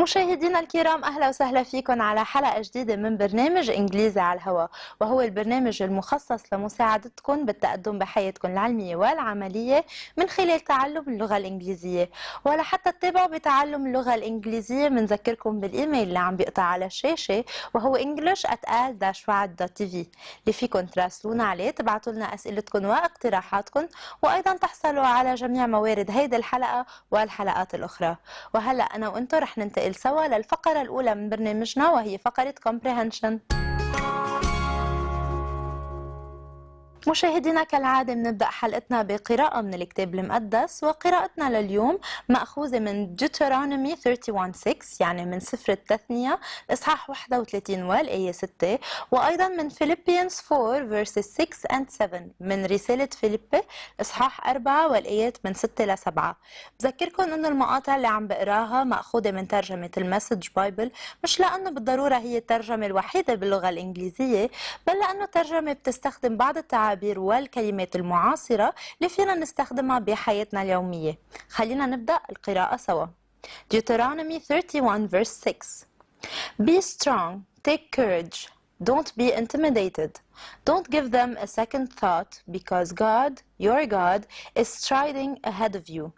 مشاهدينا الكرام اهلا وسهلا فيكم على حلقه جديده من برنامج انجليزي على الهواء وهو البرنامج المخصص لمساعدتكم بالتقدم بحياتكم العلميه والعمليه من خلال تعلم اللغه الانجليزيه ولحتى تتابعوا بتعلم اللغه الانجليزيه بنذكركم بالايميل اللي عم بيقطع على الشاشه وهو english@al-waad.tv اللي فيكم تراسلونا عليه تبعتوا لنا اسئلتكم واقتراحاتكم وايضا تحصلوا على جميع موارد هيدي الحلقه والحلقات الاخرى وهلا انا وانتم رح ننتقل سوا للفقرة الأولى من برنامجنا وهي فقرة comprehension مشاهدينا كالعادة بنبدأ حلقتنا بقراءة من الكتاب المقدس وقراءتنا لليوم مأخوذة من Deuteronomy 31:6 يعني من سفر التثنية إصحاح 31 والآية 6 وأيضا من Philippians 4 verses 6 and 7 من رسالة فيليبي إصحاح 4 والآيات من 6 ل 7 بذكركم إنه المقاطع اللي عم بقراها مأخوذة من ترجمة المسج بايبل مش لأنه بالضرورة هي الترجمة الوحيدة باللغة الإنجليزية بل لأنه الترجمة بتستخدم بعض التعاريف المعابر والكلمات المعاصرة اللي فينا نستخدمها بحياتنا اليومية خلينا نبدأ القراءة سوا Deuteronomy 31 verse 6 Be strong, take courage, don't be intimidated. Don't give them a second thought because God, your God, is striding ahead of you.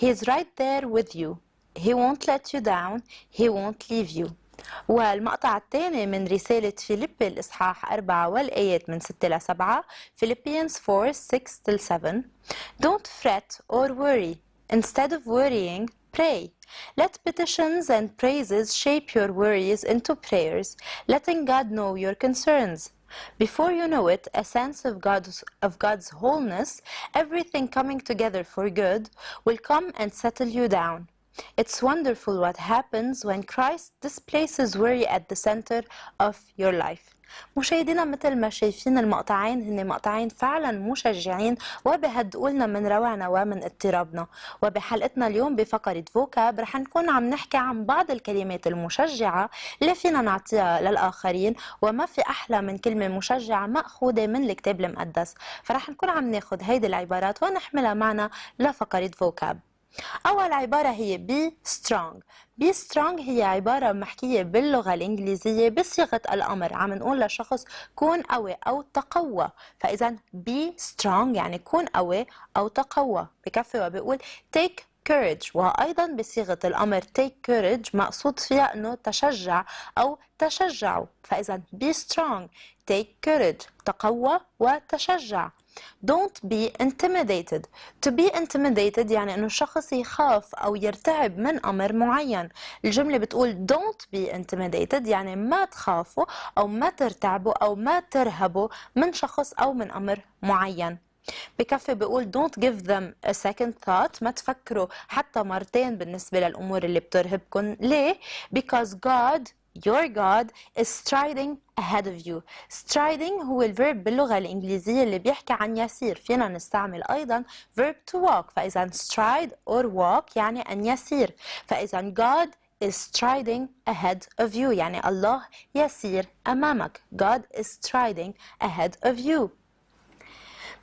He is right there with you. He won't let you down. He won't leave you. والمقطع الثاني من رسالة فيليب الإصحاح 4 والآيات من 6 إلى 7 Philippians 4 6 7 Don't fret or worry Instead of worrying, pray. Let petitions and praises shape your worries into prayers, letting God know your concerns. Before you know it, a sense of God's, of God's wholeness, everything coming together for good, will come and settle you down. It's wonderful what happens when Christ displaces worry at the center of your life. مشاهدينا مثل ما شايفين المقطعين هن مقطعين فعلا مشجعين لنا من روعنا ومن اضطرابنا وبحلقتنا اليوم بفقرة فوكاب رح نكون عم نحكي عن بعض الكلمات المشجعة اللي فينا نعطيها للآخرين وما في أحلى من كلمة مشجعة مأخوذة من الكتاب المقدس فرح نكون عم ناخذ هيدي العبارات ونحملها معنا لفقرة فوكاب أول عبارة هي be strong be strong هي عبارة محكية باللغة الإنجليزية بصيغة الأمر عم نقول لشخص كون قوي أو تقوى فإذا be strong يعني كون قوي أو تقوى بكفي وبيقول take courage وأيضا بصيغة الأمر take courage مقصود فيها أنه تشجع أو تشجعوا فإذا be strong take courage تقوى وتشجع don't be intimidated to be intimidated يعني انه الشخص يخاف او يرتعب من امر معين الجمله بتقول don't be intimidated يعني ما تخافوا او ما ترتعبوا او ما ترهبوا من شخص او من امر معين بكفي بقول don't give them a second thought ما تفكروا حتى مرتين بالنسبة للأمور اللي بترهبكم ليه؟ because God your God is striding ahead of you striding هو الverb باللغة الإنجليزية اللي بيحكي عن يسير فينا نستعمل أيضا verb to walk فإذا stride or walk يعني أن يسير فإذا God is striding ahead of you يعني الله يسير أمامك God is striding ahead of you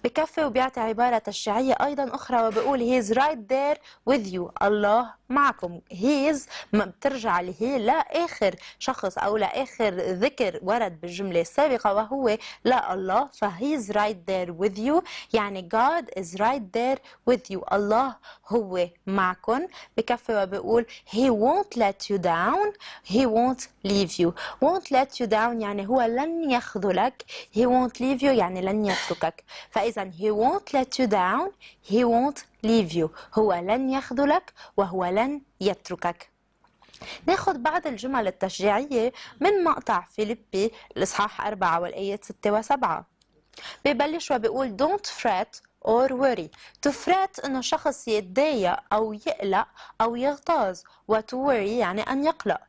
بكفي وبيعطي عبارة تشجيعية أيضا أخرى وبيقول he is right there with you الله معكم هيز ما بترجع لهي لاخر شخص او لاخر ذكر ورد بالجمله السابقه وهو لا الله فهيز رايت ذير وذ يو يعني God از رايت ذير وذ يو الله هو معكم بكفي وبقول he won't let you down he won't leave you won't let you down يعني هو لن يخذلك he won't leave you يعني لن يتركك فاذا he won't let you down he won't ليفيو هو لن يخذلك وهو لن يتركك ناخذ بعض الجمل التشجيعية من مقطع فيليبي الإصحاح 4 والآيات 6 و7 ببلش وبيقول don't fret or worry to fret إنه شخص يتضايق أو يقلق أو يغتاظ و to worry يعني أن يقلق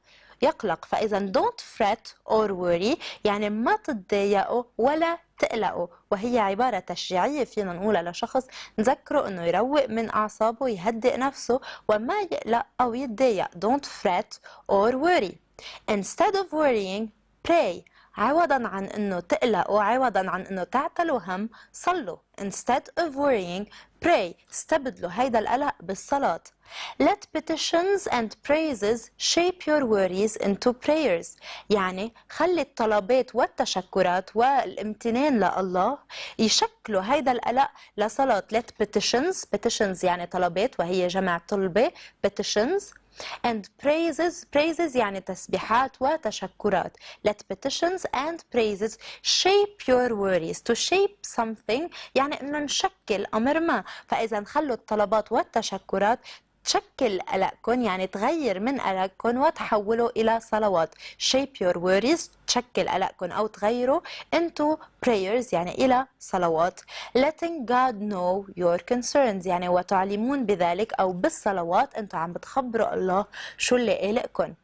يقلق فإذا don't fret or worry يعني ما تتضايقوا ولا تقلقوا وهي عبارة تشجيعية فينا نقولها لشخص نذكره أنه يروق من أعصابه يهدئ نفسه وما يقلق أو يتضايق don't fret or worry instead of worrying pray عوضا عن انه تقلقوا عوضا عن انه تعتلوا هم صلوا instead of worrying pray استبدلوا هيدا القلق بالصلاه Let petitions and praises shape your worries into prayers يعني خلي الطلبات والتشكرات والامتنان لله يشكلوا هيدا القلق لصلاة Let petitions petitions يعني طلبات وهي جمع طلبة petitions and praises praises يعني تسبيحات وتشكرات let petitions and praises shape your worries to shape something يعني انه نشكل امر ما فاذا خلوا الطلبات والتشكرات تشكل قلقكم يعني تغير من قلقكم وتحوله الى صلوات shape your worries تشكل قلقكم او تغيره into prayers يعني الى صلوات letting God know your concerns يعني وتعلمون بذلك او بالصلوات انتم عم بتخبروا الله شو اللي قلقكم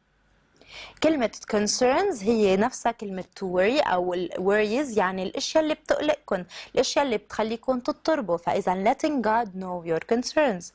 كلمة concerns هي نفسها كلمة to worry أو worries يعني الأشياء اللي بتقلقكم الأشياء اللي بتخليكم تضطربوا فإذا letting God know your concerns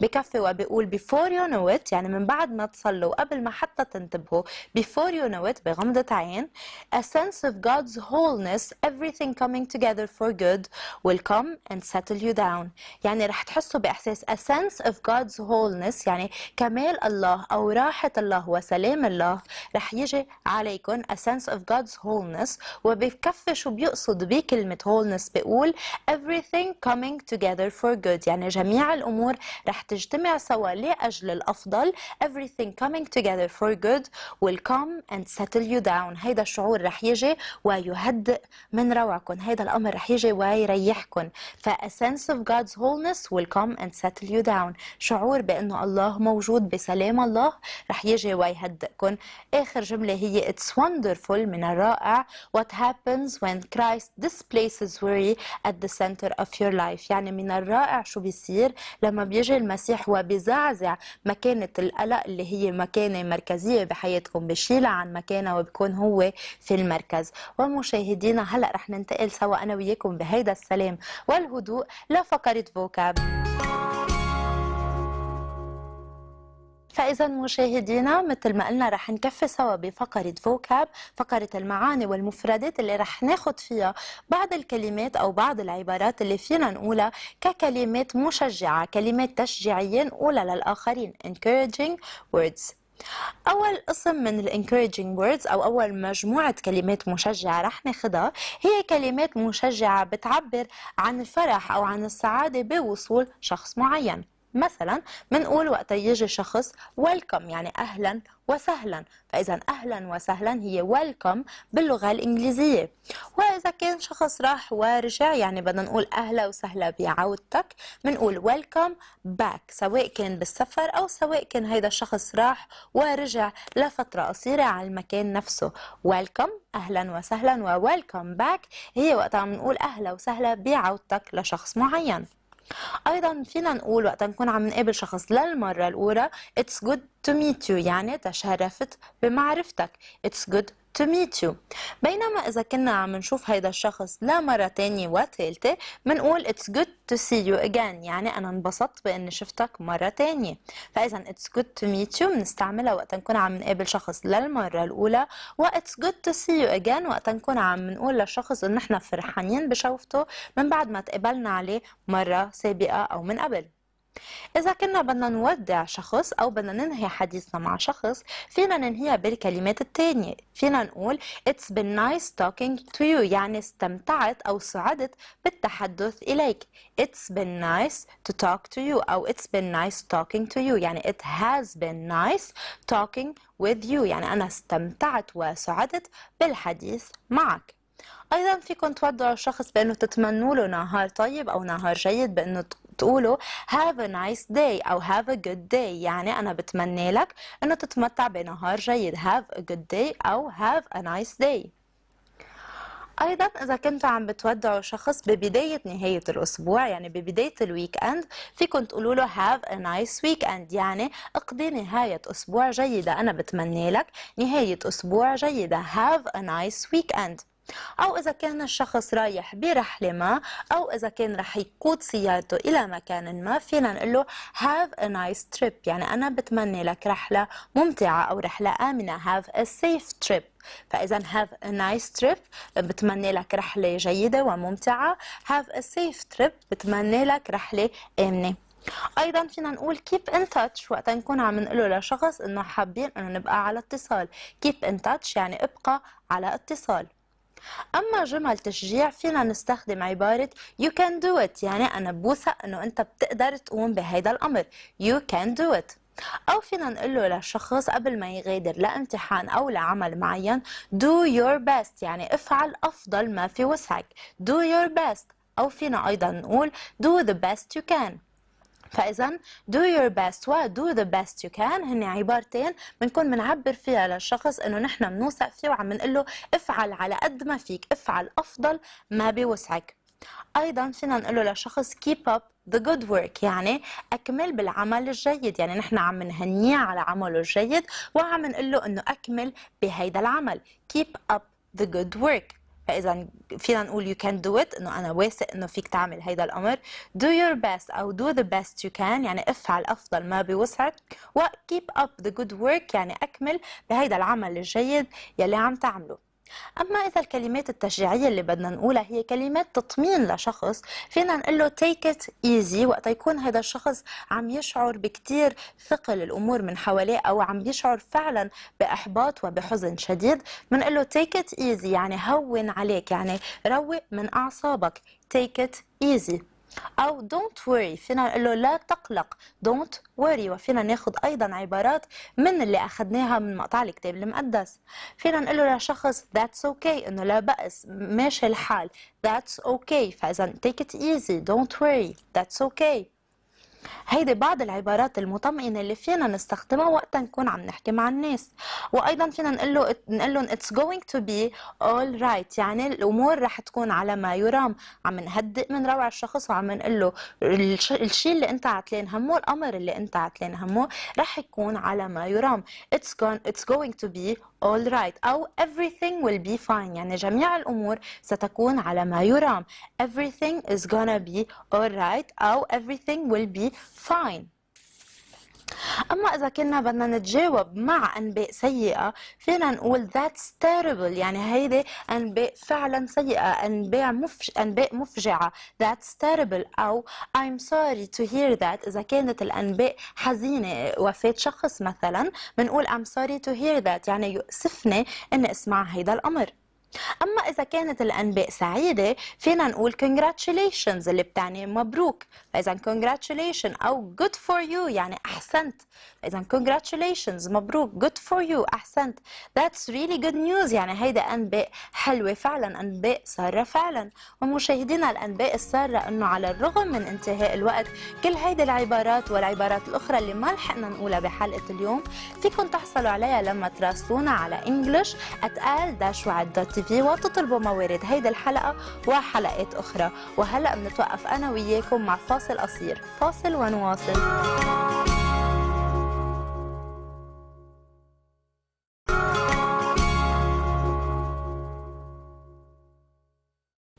بكفي وبيقول before you know it يعني من بعد ما تصلوا قبل ما حتى تنتبهوا before you know it بغمضة عين a sense of God's wholeness everything coming together for good will come and settle you down يعني رح تحسوا بإحساس a sense of God's wholeness يعني كمال الله أو راحة الله وسلام الله الله رح يجي عليكم a sense of God's wholeness وبكفي شو بيقصد بكلمة wholeness بيقول everything coming together for good يعني جميع الأمور رح تجتمع سوا لأجل الأفضل everything coming together for good will come and settle you down هيدا الشعور رح يجي ويهدئ من روعكم هيدا الأمر رح يجي ويريحكم ف a sense of God's wholeness will come and settle you down شعور بأنه الله موجود بسلام الله رح يجي ويهدئكم آخر جملة هي It's wonderful من الرائع What happens when Christ displaces worry at the center of your life يعني من الرائع شو بيصير لما بيجي المسيح وبيزعزع مكانة القلق اللي هي مكانة مركزية بحياتكم بشيلها عن مكانها وبكون هو في المركز ومشاهدينا هلأ رح ننتقل سوا أنا وياكم بهيدا السلام والهدوء لفقرة فوكاب فإذا مشاهدينا مثل ما قلنا رح نكفي سوا بفقرة فوكاب فقرة المعاني والمفردات اللي رح ناخد فيها بعض الكلمات أو بعض العبارات اللي فينا نقولها ككلمات مشجعة كلمات تشجيعية نقولها للآخرين encouraging words أول قسم من ال encouraging words أو أول مجموعة كلمات مشجعة رح ناخدها هي كلمات مشجعة بتعبر عن الفرح أو عن السعادة بوصول شخص معين مثلا بنقول وقت يجي شخص ويلكم يعني اهلا وسهلا فاذا اهلا وسهلا هي ويلكم باللغه الانجليزيه واذا كان شخص راح ورجع يعني بدنا نقول اهلا وسهلا بعودتك بنقول ويلكم باك سواء كان بالسفر او سواء كان هيدا الشخص راح ورجع لفتره قصيره على المكان نفسه ويلكم اهلا وسهلا وويلكم باك هي وقتها بنقول اهلا وسهلا بعودتك لشخص معين ايضا فينا نقول وقت نكون عم نقابل شخص للمره الاولى اتس جود تو ميت يو يعني تشرفت بمعرفتك اتس جود to meet you بينما إذا كنا عم نشوف هيدا الشخص لا مرة تانية وثالثة منقول it's good to see you again يعني أنا انبسطت بإني شفتك مرة تانية فإذا it's good to meet you بنستعملها وقت نكون عم نقابل شخص للمرة الأولى و it's good to see you again وقت نكون عم نقول للشخص إن إحنا فرحانين بشوفته من بعد ما تقابلنا عليه مرة سابقة أو من قبل إذا كنا بدنا نودع شخص أو بدنا ننهي حديثنا مع شخص فينا ننهيها بالكلمات التانية فينا نقول It's been nice talking to you يعني استمتعت أو سعدت بالتحدث إليك It's been nice to talk to you أو It's been nice talking to you يعني It has been nice talking with you يعني أنا استمتعت وسعدت بالحديث معك ايضا فيكم تودعوا الشخص بانه تتمنوا له نهار طيب او نهار جيد بانه تقولوا have a nice day أو have a good day يعني أنا بتمنى لك أنه تتمتع بنهار جيد have a good day أو have a nice day ايضا اذا كنتوا عم بتودعوا شخص ببدايه نهايه الاسبوع يعني ببدايه الويك اند فيكم تقولوا له هاف ا نايس ويك اند يعني اقضي نهايه اسبوع جيده انا بتمنى لك نهايه اسبوع جيده هاف ا نايس ويك اند أو إذا كان الشخص رايح برحلة ما أو إذا كان رح يقود سيارته إلى مكان ما فينا نقول له have a nice trip يعني أنا بتمنى لك رحلة ممتعة أو رحلة آمنة have a safe trip فإذا have a nice trip بتمنى لك رحلة جيدة وممتعة have a safe trip بتمنى لك رحلة آمنة ايضا فينا نقول كيب ان touch وقت نكون عم نقول لشخص انه حابين انه نبقى على اتصال كيب ان touch يعني ابقى على اتصال أما جمل تشجيع فينا نستخدم عبارة you can do it يعني أنا بوثق أنه أنت بتقدر تقوم بهيدا الأمر you can do it أو فينا نقول له للشخص قبل ما يغادر لامتحان أو لعمل معين do your best يعني افعل أفضل ما في وسعك do your best أو فينا أيضا نقول do the best you can فاذا do your best و do the best you can هن عبارتين بنكون بنعبر فيها للشخص انه نحن بنوثق فيه وعم نقول له افعل على قد ما فيك افعل افضل ما بوسعك ايضا فينا نقول له للشخص keep up the good work يعني اكمل بالعمل الجيد يعني نحن عم نهنيه على عمله الجيد وعم نقول له انه اكمل بهيدا العمل keep up the good work فاذا فينا نقول you can do it انه انا واثق انه فيك تعمل هيدا الامر do your best او do the best you can يعني افعل افضل ما بوسعك و keep up the good work يعني اكمل بهيدا العمل الجيد يلي عم تعمله أما إذا الكلمات التشجيعية اللي بدنا نقولها هي كلمات تطمين لشخص فينا نقول له take it easy وقت يكون هذا الشخص عم يشعر بكتير ثقل الأمور من حواليه أو عم يشعر فعلا بإحباط وبحزن شديد بنقول له take it easy يعني هون عليك يعني روق من أعصابك take it easy أو don't worry فينا نقول له لا تقلق don't worry وفينا ناخد أيضا عبارات من اللي أخدناها من مقطع الكتاب المقدس فينا نقول له لشخص that's okay إنه لا بأس ماشي الحال that's okay فإذا take it easy don't worry that's okay هيدي بعض العبارات المطمئنه اللي فينا نستخدمها وقتا نكون عم نحكي مع الناس وايضا فينا نقول له نقول لهم اتس going تو بي اول رايت يعني الامور رح تكون على ما يرام عم نهدئ من روع الشخص وعم نقول له الشيء اللي انت عتلان همه الامر اللي انت عتلان همه رح يكون على ما يرام اتس it's going تو بي all right أو everything will be fine يعني جميع الأمور ستكون على ما يرام everything is gonna be all right أو everything will be فاين أما إذا كنا بدنا نتجاوب مع أنباء سيئة فينا نقول that's terrible يعني هيدي أنباء فعلا سيئة أنباء مفج... أنباء مفجعة that's terrible أو I'm sorry to hear that إذا كانت الأنباء حزينة وفاة شخص مثلا بنقول I'm sorry to hear that يعني يؤسفني إني أسمع هيدا الأمر اما اذا كانت الانباء سعيده فينا نقول congratulations اللي بتعني مبروك فاذا congratulations او good for you يعني احسنت فاذا congratulations مبروك good for you احسنت that's really good news يعني هيدا انباء حلوه فعلا انباء ساره فعلا ومشاهدينا الانباء الساره انه على الرغم من انتهاء الوقت كل هيدي العبارات والعبارات الاخرى اللي ما لحقنا نقولها بحلقه اليوم فيكم تحصلوا عليها لما تراسلونا على english at al فيه وبتطلبوا موارد هيدي الحلقه وحلقات اخرى وهلا بنتوقف انا وياكم مع فاصل قصير فاصل ونواصل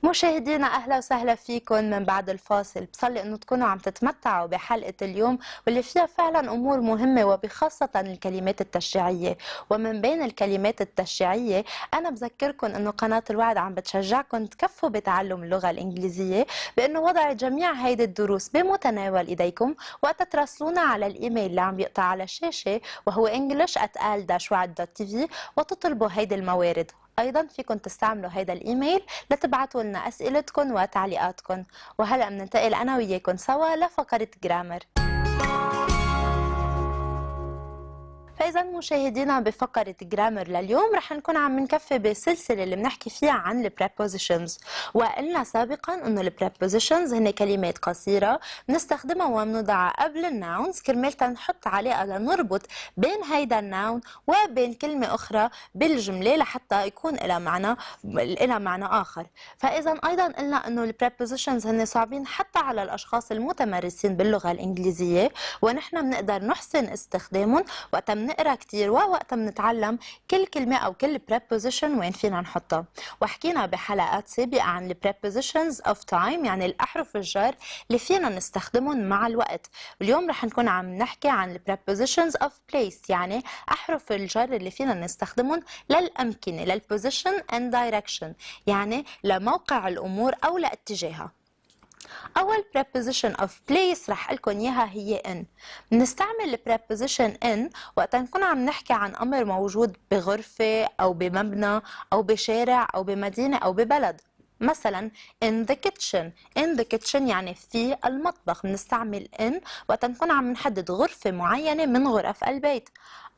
مشاهدينا اهلا وسهلا فيكم من بعد الفاصل بصلي انه تكونوا عم تتمتعوا بحلقه اليوم واللي فيها فعلا امور مهمه وبخاصه الكلمات التشجيعيه ومن بين الكلمات التشجيعيه انا بذكركم انه قناه الوعد عم بتشجعكم تكفوا بتعلم اللغه الانجليزيه بانه وضعت جميع هيدي الدروس بمتناول ايديكم وقت تراسلونا على الايميل اللي عم يقطع على الشاشه وهو englishal at وتطلبوا هيدي الموارد ايضا فيكم تستعملوا هذا الايميل لتبعتوا لنا اسئلتكم وتعليقاتكم وهلا بننتقل انا وياكم سوا لفقره جرامر فاذا مشاهدينا بفقره جرامر لليوم رح نكون عم نكفي بسلسلة اللي بنحكي فيها عن البريبوزيشنز وقلنا سابقا انه البريبوزيشنز هن كلمات قصيره بنستخدمها وبنوضعها قبل الناونز كرمال تنحط عليها لنربط بين هيدا الناون وبين كلمه اخرى بالجمله لحتى يكون لها معنى لها معنى اخر فاذا ايضا قلنا انه البريبوزيشنز هن صعبين حتى على الاشخاص المتمرسين باللغه الانجليزيه ونحن بنقدر نحسن استخدامهم وقت نقرا كتير ووقتها بنتعلم كل كلمه او كل preposition وين فينا نحطها وحكينا بحلقات سابقه عن prepositions of time يعني الاحرف الجر اللي فينا نستخدمهم مع الوقت واليوم رح نكون عم نحكي عن prepositions of place يعني احرف الجر اللي فينا نستخدمهم للامكنه للposition and direction يعني لموقع الامور او لاتجاهها اول preposition of place رح لكم اياها هي in بنستعمل preposition in وقت نكون عم نحكي عن امر موجود بغرفه او بمبنى او بشارع او بمدينه او ببلد مثلا in the kitchen in the kitchen يعني في المطبخ بنستعمل in وقت نكون عم نحدد غرفة معينة من غرف البيت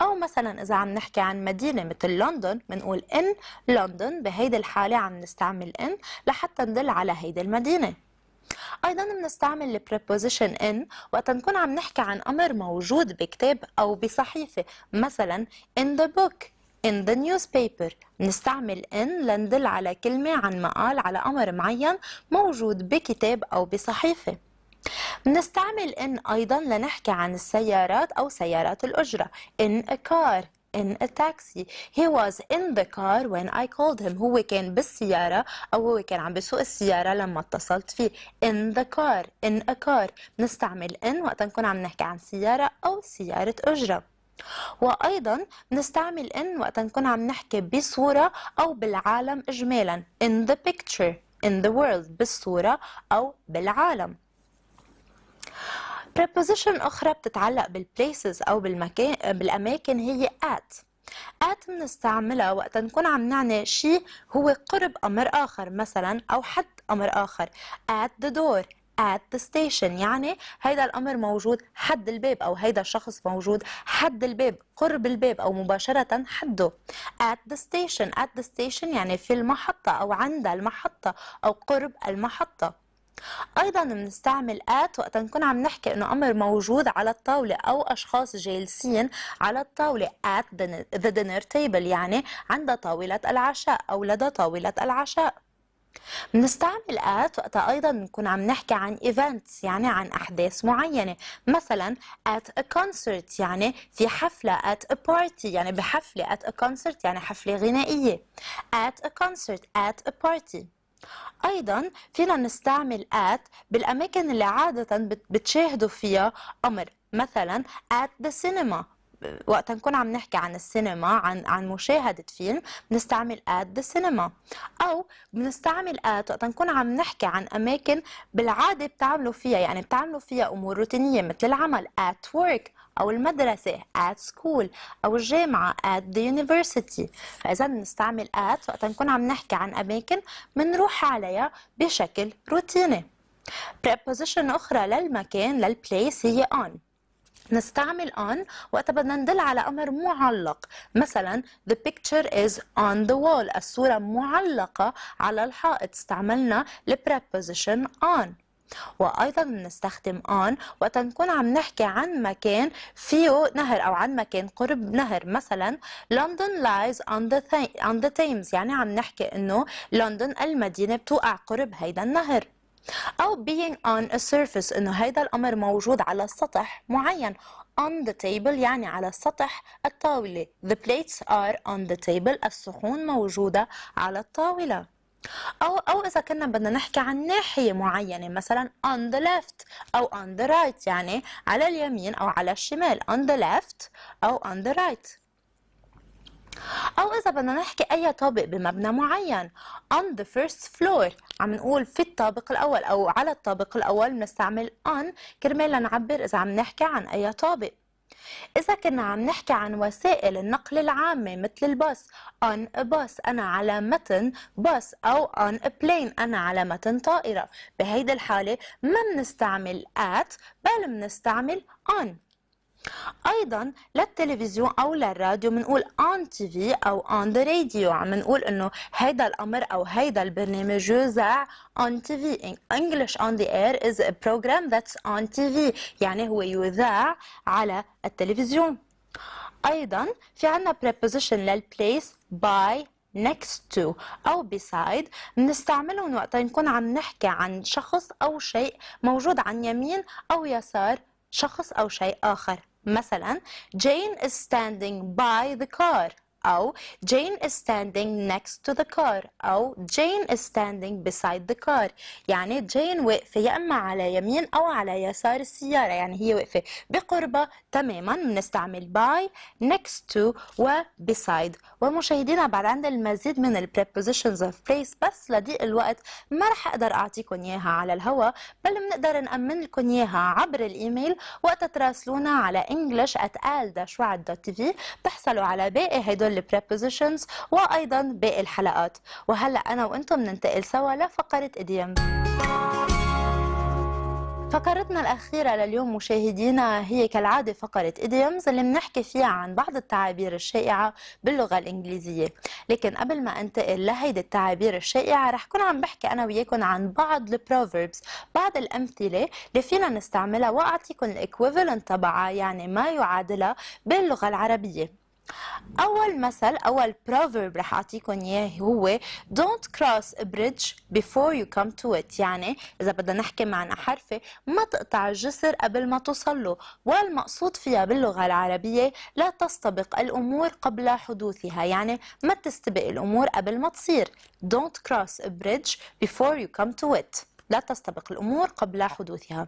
أو مثلا إذا عم نحكي عن مدينة مثل لندن بنقول in لندن بهيدي الحالة عم نستعمل in لحتى ندل على هيدي المدينة ايضا بنستعمل البريبوزيشن ان وقت نكون عم نحكي عن امر موجود بكتاب او بصحيفه مثلا in the book in the newspaper نستعمل in لندل على كلمة عن مقال على أمر معين موجود بكتاب أو بصحيفة بنستعمل in أيضا لنحكي عن السيارات أو سيارات الأجرة in a car in a taxi. He was in the car when I called him. هو كان بالسيارة أو هو كان عم بيسوق السيارة لما اتصلت فيه. In the car, in a car. بنستعمل in وقت نكون عم نحكي عن سيارة أو سيارة أجرة. وأيضا بنستعمل in وقت نكون عم نحكي بصورة أو بالعالم إجمالا. In the picture, in the world بالصورة أو بالعالم. preposition أخرى بتتعلق بالplaces أو بالمكان بالأماكن هي at at بنستعملها وقت نكون عم نعني شيء هو قرب أمر آخر مثلا أو حد أمر آخر at the door at the station يعني هيدا الأمر موجود حد الباب أو هيدا الشخص موجود حد الباب قرب الباب أو مباشرة حده at the station at the station يعني في المحطة أو عند المحطة أو قرب المحطة ايضا بنستعمل ات وقت نكون عم نحكي انه امر موجود على الطاوله او اشخاص جالسين على الطاوله at the dinner table يعني عند طاوله العشاء او لدى طاوله العشاء بنستعمل at وقتها ايضا نكون عم نحكي عن ايفنتس يعني عن احداث معينه مثلا at a concert يعني في حفله at a party يعني بحفله at a concert يعني حفله غنائيه at a concert at a party أيضا فينا نستعمل at بالأماكن اللي عادة بتشاهدوا فيها أمر مثلا at the cinema وقت نكون عم نحكي عن السينما عن عن مشاهدة فيلم بنستعمل at the cinema أو بنستعمل at وقت نكون عم نحكي عن أماكن بالعادة بتعملوا فيها يعني بتعملوا فيها أمور روتينية مثل العمل at work أو المدرسة at school أو الجامعة at the university فإذا بنستعمل at وقت نكون عم نحكي عن أماكن بنروح عليها بشكل روتيني preposition أخرى للمكان للplace هي on نستعمل on وقت بدنا ندل على أمر معلق مثلا the picture is on the wall الصورة معلقة على الحائط استعملنا preposition on وايضا بنستخدم on وقت نكون عم نحكي عن مكان فيه نهر او عن مكان قرب نهر مثلا لندن لايز on the on Thames يعني عم نحكي انه لندن المدينه بتوقع قرب هيدا النهر أو being on a surface إنه هيدا الأمر موجود على سطح معين on the table يعني على سطح الطاولة the plates are on the table الصحون موجودة على الطاولة او او اذا كنا بدنا نحكي عن ناحيه معينه مثلا on the left او on the right يعني على اليمين او على الشمال on the left او on the right أو إذا بدنا نحكي أي طابق بمبنى معين on the first floor عم نقول في الطابق الأول أو على الطابق الأول بنستعمل on كرمال لنعبر إذا عم نحكي عن أي طابق إذا كنا عم نحكي عن وسائل النقل العامة مثل الباص on a bus أنا على متن باص أو on a plane أنا على متن طائرة بهيدي الحالة ما بنستعمل at بل بنستعمل on ايضا للتلفزيون او للراديو بنقول اون تي في او اون ذا راديو عم نقول انه هيدا الامر او هيدا البرنامج يذاع اون تي في انجلش اون ذا اير از ا بروجرام ذاتس اون تي في يعني هو يذاع على التلفزيون ايضا في عندنا preposition للبليس by next to أو beside بنستعملهم وقت نكون عم نحكي عن شخص أو شيء موجود عن يمين أو يسار شخص أو شيء آخر مثلا Jane is standing by the car أو Jane is standing next to the car أو Jane is standing beside the car يعني جين واقفة يا إما على يمين أو على يسار السيارة يعني هي واقفة بقربة تماما بنستعمل by next to و beside ومشاهدينا بعد عند المزيد من ال prepositions of place بس لضيق الوقت ما رح أقدر أعطيكم إياها على الهوا بل بنقدر نأمن لكم إياها عبر الإيميل وقت تراسلونا على english at al wadtv بتحصلوا على باقي هدول البريبوزيشنز وايضا باقي الحلقات وهلا انا وانتم بننتقل سوا لفقره اديم فقرتنا الأخيرة لليوم مشاهدينا هي كالعادة فقرة إديومز اللي بنحكي فيها عن بعض التعابير الشائعة باللغة الإنجليزية لكن قبل ما أنتقل لهيدي التعابير الشائعة رح كون عم بحكي أنا وياكم عن بعض البروفربس بعض الأمثلة اللي فينا نستعملها وأعطيكم الإكويفلنت تبعها يعني ما يعادلها باللغة العربية اول مثل اول proverb رح اعطيكم اياه هو don't cross a bridge before you come to it يعني اذا بدنا نحكي معنا حرفه ما تقطع الجسر قبل ما توصل له والمقصود فيها باللغه العربيه لا تستبق الامور قبل حدوثها يعني ما تستبق الامور قبل ما تصير don't cross a bridge before you come to it لا تستبق الامور قبل حدوثها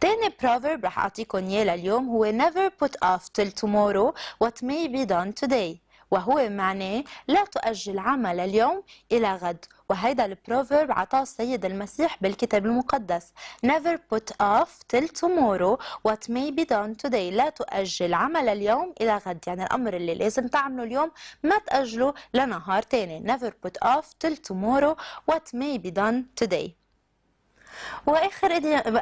تاني proverb رح أعطيكم إياه لليوم هو never put off till tomorrow what may be done today وهو معناه لا تؤجل عمل اليوم إلى غد وهيدا البروفيرب عطاه السيد المسيح بالكتاب المقدس never put off till tomorrow what may be done today لا تؤجل عمل اليوم إلى غد يعني الأمر اللي لازم تعمله اليوم ما تأجله لنهار تاني never put off till tomorrow what may be done today واخر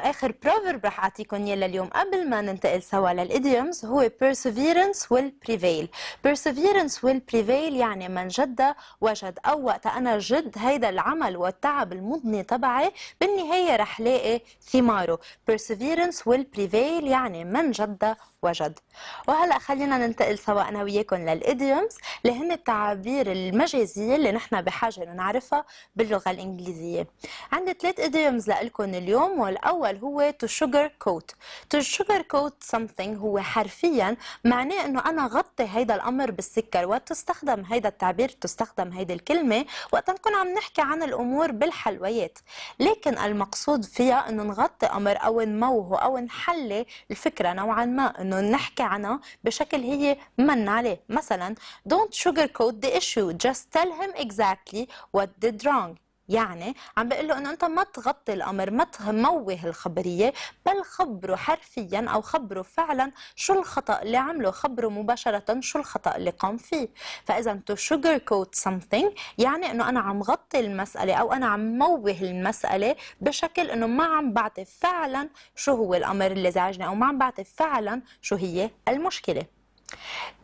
اخر بروفرب رح اعطيكم يلا اليوم قبل ما ننتقل سوا للايديومز هو perseverance will prevail perseverance will prevail يعني من جد وجد او وقت انا جد هيدا العمل والتعب المضني تبعي بالنهايه رح لاقي ثماره perseverance will prevail يعني من جد وجد وهلا خلينا ننتقل سوا انا وياكم للايديومز اللي هن التعابير المجازيه اللي نحن بحاجه انه نعرفها باللغه الانجليزيه عندي ثلاث ايديومز لكم اليوم والاول هو تو شوجر كوت تو شوجر كوت something هو حرفيا معناه انه انا غطي هيدا الامر بالسكر وتستخدم هيدا التعبير تستخدم هيدي الكلمه وقت نكون عم نحكي عن الامور بالحلويات لكن المقصود فيها انه نغطي امر او نموه او نحلي الفكره نوعا ما انه انه نحكي عنها بشكل هي من عليه مثلا don't sugarcoat the issue just tell him exactly what did wrong يعني عم بقول له انه انت ما تغطي الامر ما تموه الخبريه بل خبره حرفيا او خبره فعلا شو الخطا اللي عمله خبره مباشره شو الخطا اللي قام فيه فاذا تو شوجر كوت something يعني انه انا عم غطي المساله او انا عم موه المساله بشكل انه ما عم بعطي فعلا شو هو الامر اللي زعجني او ما عم بعطي فعلا شو هي المشكله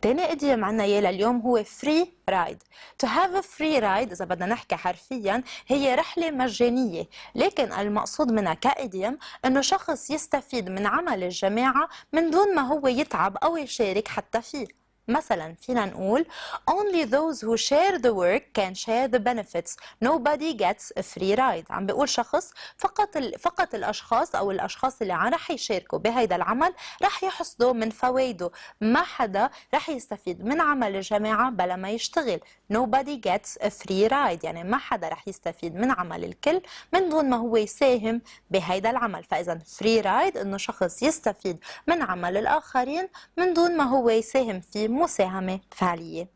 تاني إديم عنا يالا اليوم هو free ride to have a free ride إذا بدنا نحكي حرفيا هي رحلة مجانية لكن المقصود منها كإديم أنه شخص يستفيد من عمل الجماعة من دون ما هو يتعب أو يشارك حتى فيه مثلا فينا نقول only those who share the work can share the benefits nobody gets a free ride عم بيقول شخص فقط ال... فقط الاشخاص او الاشخاص اللي رح يشاركوا بهيدا العمل رح يحصدوا من فوائده ما حدا رح يستفيد من عمل الجماعه بلا ما يشتغل nobody gets a free ride يعني ما حدا رح يستفيد من عمل الكل من دون ما هو يساهم بهيدا العمل فاذا فري رايد انه شخص يستفيد من عمل الاخرين من دون ما هو يساهم فيه مساهمه فعليه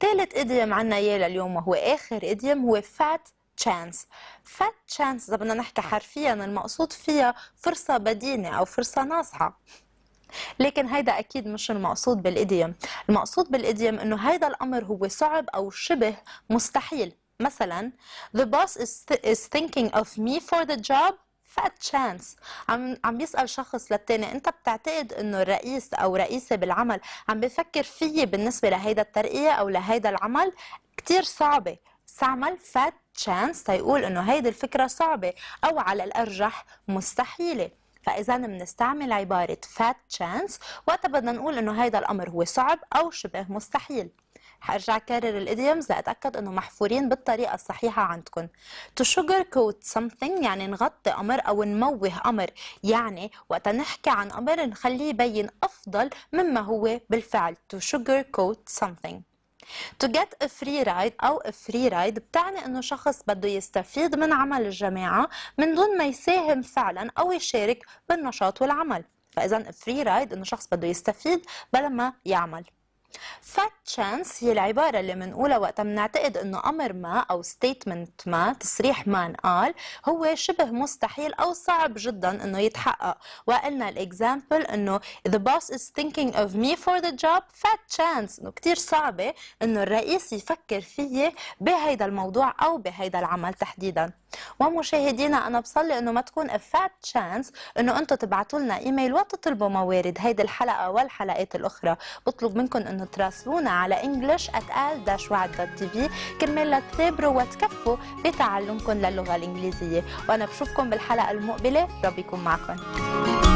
ثالث اديم عنا اياه لليوم وهو اخر اديم هو فات chance فات chance اذا بدنا نحكي نعم. حرفيا المقصود فيها فرصه بدينه او فرصه ناصحه لكن هيدا اكيد مش المقصود بالايديوم المقصود بالايديوم انه هيدا الامر هو صعب او شبه مستحيل مثلا the boss is, th is thinking of me for the job fat chance عم عم يسال شخص للتاني انت بتعتقد انه الرئيس او رئيسه بالعمل عم بفكر فيي بالنسبه لهيدا الترقيه او لهيدا العمل كثير صعبه استعمل فات chance تيقول انه هيدي الفكره صعبه او على الارجح مستحيله فاذا بنستعمل عباره fat chance وقتها بدنا نقول انه هيدا الامر هو صعب او شبه مستحيل حارجع كرر الايديومز لاتاكد انه محفورين بالطريقه الصحيحه عندكم تو sugar coat something يعني نغطي امر او نموه امر يعني وقت نحكي عن امر نخليه يبين افضل مما هو بالفعل تو sugar coat something To get a free ride أو a free ride بتعني إنه شخص بده يستفيد من عمل الجماعة من دون ما يساهم فعلا أو يشارك بالنشاط والعمل فإذا a free ride إنه شخص بده يستفيد بلا ما يعمل فات تشانس هي العبارة اللي منقولها وقتها منعتقد انه امر ما او ستيتمنت ما تصريح ما انقال هو شبه مستحيل او صعب جدا انه يتحقق وقلنا الاكزامبل انه the boss is thinking of me for the job fat chance انه كثير صعبة انه الرئيس يفكر فيي بهيدا الموضوع او بهيدا العمل تحديدا ومشاهدينا انا بصلي انه ما تكون افات تشانس انه انتم تبعتوا لنا ايميل وتطلبوا موارد هيدي الحلقه والحلقات الاخرى بطلب منكم انه تراسلونا على english@al-waad.tv كرمال لتثابروا وتكفوا بتعلمكم للغه الانجليزيه وانا بشوفكم بالحلقه المقبله ربي يكون معكم